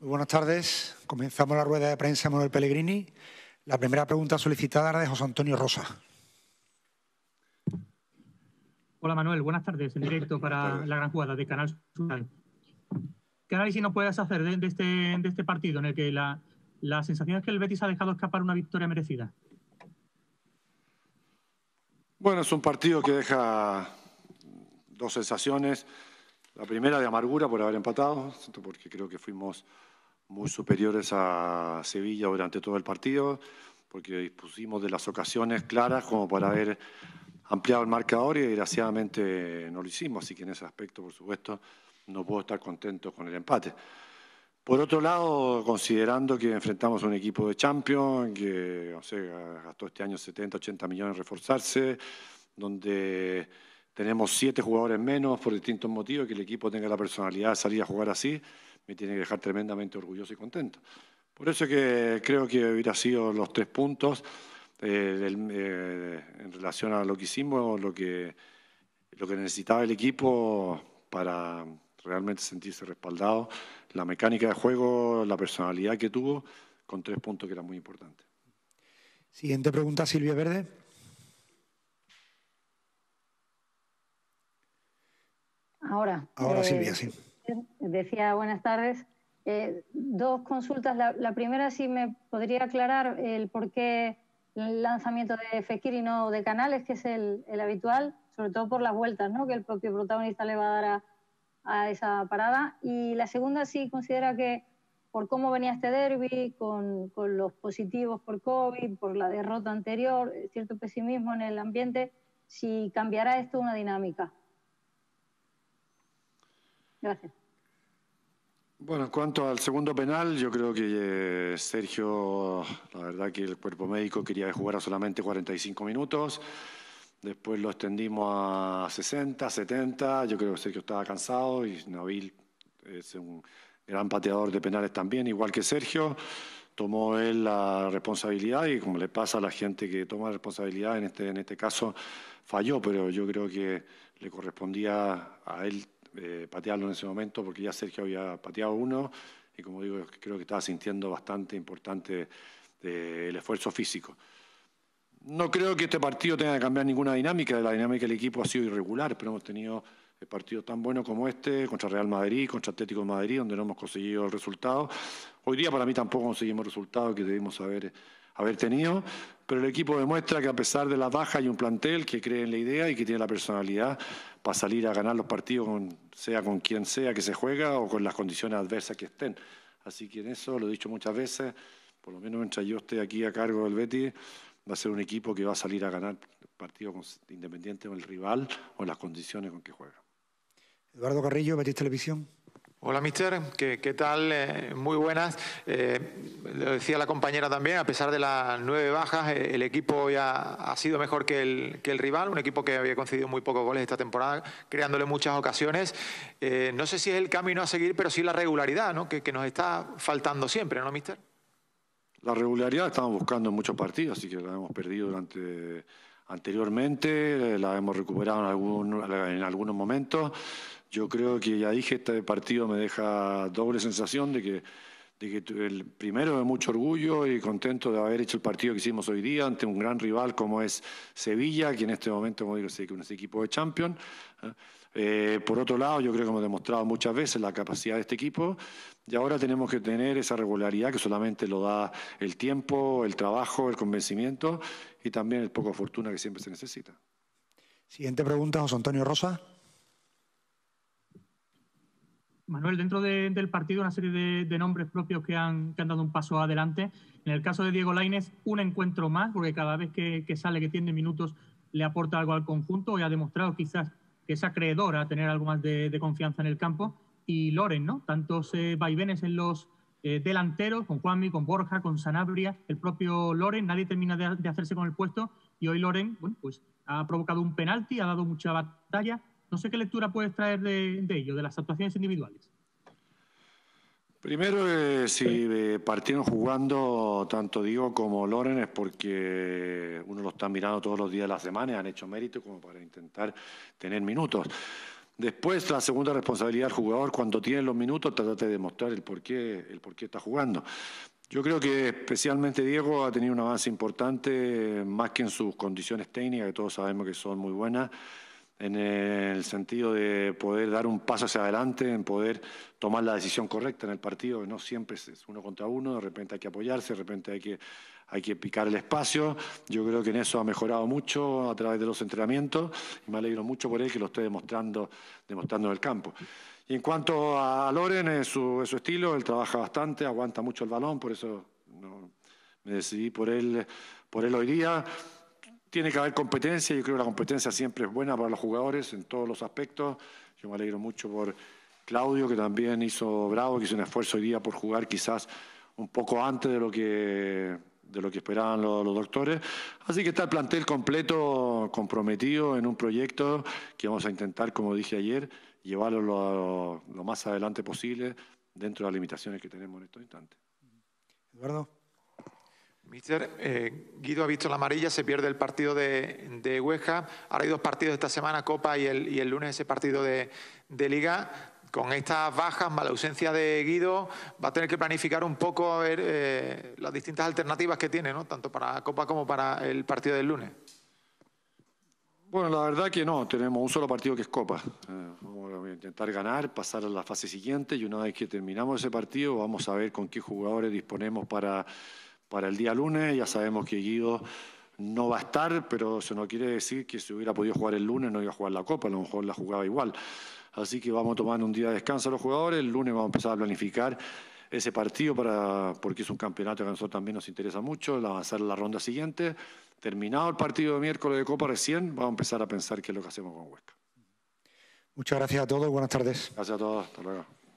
buenas tardes. Comenzamos la rueda de prensa Manuel Pellegrini. La primera pregunta solicitada era de José Antonio Rosa. Hola Manuel, buenas tardes. En directo para la gran jugada de Canal Sur. ¿Qué análisis nos puedes hacer este, de, este, partido en el que la, la sensación es que el Betis ha dejado escapar una victoria merecida? Bueno, es un partido que deja dos sensaciones. La primera de amargura por haber empatado, porque creo que fuimos muy superiores a Sevilla durante todo el partido, porque dispusimos de las ocasiones claras como para haber ampliado el marcador y desgraciadamente no lo hicimos, así que en ese aspecto, por supuesto, no puedo estar contento con el empate. Por otro lado, considerando que enfrentamos a un equipo de Champions, que gastó este año 70, 80 millones en reforzarse, donde tenemos siete jugadores menos por distintos motivos, que el equipo tenga la personalidad de salir a jugar así, me tiene que dejar tremendamente orgulloso y contento. Por eso que creo que hubiera sido los tres puntos eh, eh, en relación a lo que hicimos, lo que, lo que necesitaba el equipo para realmente sentirse respaldado, la mecánica de juego, la personalidad que tuvo, con tres puntos que era muy importante. Siguiente pregunta, Silvia Verde. Ahora. Silvia, eh, sí. Decía buenas tardes. Eh, dos consultas. La, primera, si me podría aclarar el por qué el lanzamiento de Fekir y no de Canales, que es el, habitual, sobre todo por las vueltas ¿no? que el propio protagonista le va a dar a, esa parada. Y la segunda, si sí, considera que por cómo venía este derby, con, con, los positivos por COVID, por la derrota anterior, cierto pesimismo en el ambiente, si cambiará esto una dinámica. Gracias. Bueno, en cuanto al segundo penal, yo creo que eh, Sergio, la verdad que el cuerpo médico quería jugar a solamente 45 minutos, después lo extendimos a 60, 70, yo creo que Sergio estaba cansado y Nabil es un gran pateador de penales también, igual que Sergio, tomó él la responsabilidad y como le pasa a la gente que toma responsabilidad, en este, en este caso falló, pero yo creo que le correspondía a él eh, patearlo en ese momento porque ya Sergio había pateado uno y como digo, creo que estaba sintiendo bastante importante eh, el esfuerzo físico. No creo que este partido tenga que cambiar ninguna dinámica, la dinámica del equipo ha sido irregular, pero hemos tenido partido tan bueno como este, contra Real Madrid, contra Atlético de Madrid, donde no hemos conseguido el resultado. Hoy día para mí tampoco conseguimos resultados que debimos haber, tenido, pero el equipo demuestra que a pesar de la baja hay un plantel que cree en la idea y que tiene la personalidad para salir a ganar los partidos, sea con quien sea que se juega o con las condiciones adversas que estén. Así que en eso, lo he dicho muchas veces, por lo menos mientras yo esté aquí a cargo del Betis, va a ser un equipo que va a salir a ganar partidos independientes con, independiente el rival o las condiciones con que juega. Eduardo Carrillo, Betis Televisión. Hola, mister. ¿Qué, tal? Eh, muy buenas. Eh, lo decía la compañera también, a pesar de las nueve bajas, eh, el equipo ya ha sido mejor que el, que el, rival, un equipo que había concedido muy pocos goles esta temporada, creándole muchas ocasiones. no sé si es el camino a seguir, pero sí la regularidad, ¿no? Que, nos está faltando siempre, ¿no, mister? La regularidad estamos buscando en muchos partidos, así que la hemos perdido durante anteriormente, la hemos recuperado en, en algunos momentos. Yo creo que, ya dije, este partido me deja doble sensación de que, de que el primero de mucho orgullo y contento de haber hecho el partido que hicimos hoy día ante un gran rival como es Sevilla, que en este momento, como digo, es un equipo de champion. ¿eh? Eh, por otro lado, yo creo que hemos demostrado muchas veces la capacidad de este equipo y ahora tenemos que tener esa regularidad que solamente lo da el tiempo, el trabajo, el convencimiento y también el poco fortuna que siempre se necesita. Siguiente pregunta, José Antonio Rosa. Manuel, dentro del partido una serie de, nombres propios que han, dado un paso adelante. En el caso de Diego Lainez, un encuentro más, porque cada vez que, sale, que tiene minutos, le aporta algo al conjunto y ha demostrado quizás que es acreedor a tener algo más de, confianza en el campo. Y Loren, ¿no? Tantos eh, vaivenes en los eh, delanteros, con Juanmi, con Borja, con Sanabria, el propio Loren, nadie termina de, hacerse con el puesto y hoy Loren, bueno, pues ha provocado un penalti, ha dado mucha batalla, no sé qué lectura puedes traer de, de ello, de las actuaciones individuales. Primero, eh, si eh, partieron jugando tanto Diego como Loren es porque uno lo está mirando todos los días de la semana, han hecho mérito como para intentar tener minutos. Después, la segunda responsabilidad del jugador, cuando tiene los minutos, trata de demostrar el por qué, el por qué está jugando. Yo creo que especialmente Diego ha tenido un avance importante, más que en sus condiciones técnicas, que todos sabemos que son muy buenas en el sentido de poder dar un paso hacia adelante, en poder tomar la decisión correcta en el partido, no siempre es uno contra uno, de repente hay que apoyarse, de repente hay que, hay que picar el espacio. Yo creo que en eso ha mejorado mucho a través de los entrenamientos y me alegro mucho por él que lo esté demostrando, demostrando en el campo. Y en cuanto a Loren, es su, estilo, él trabaja bastante, aguanta mucho el balón, por eso me decidí por él, por él hoy día. Tiene que haber competencia, yo creo que la competencia siempre es buena para los jugadores en todos los aspectos. Yo me alegro mucho por Claudio, que también hizo bravo, que hizo un esfuerzo hoy día por jugar quizás un poco antes de lo que, de lo que esperaban los, doctores. Así que está el plantel completo comprometido en un proyecto que vamos a intentar, como dije ayer, llevarlo lo, lo más adelante posible dentro de las limitaciones que tenemos en estos instantes. Eduardo. Mister, eh, Guido ha visto la amarilla, se pierde el partido de, de Huesca. Ahora hay dos partidos esta semana, Copa y el, lunes ese partido de, Liga con estas bajas, mala ausencia de Guido, va a tener que planificar un poco a ver, eh, las distintas alternativas que tiene, ¿no? tanto para Copa como para el partido del lunes. Bueno, la verdad que no, tenemos un solo partido que es Copa. Eh, vamos a intentar ganar, pasar a la fase siguiente y una vez que terminamos ese partido vamos a ver con qué jugadores disponemos para para el día lunes. Ya sabemos que Guido no va a estar, pero eso no quiere decir que si hubiera podido jugar el lunes no iba a jugar la Copa, a lo mejor la jugaba igual. Así que vamos a tomar un día de descanso a los jugadores, el lunes vamos a empezar a planificar ese partido porque es un campeonato que a nosotros también nos interesa mucho, avanzar a la ronda siguiente. Terminado el partido de miércoles de Copa recién, vamos a empezar a pensar qué es lo que hacemos con Huesca. Muchas gracias a todos, buenas tardes. Gracias a todos, hasta luego.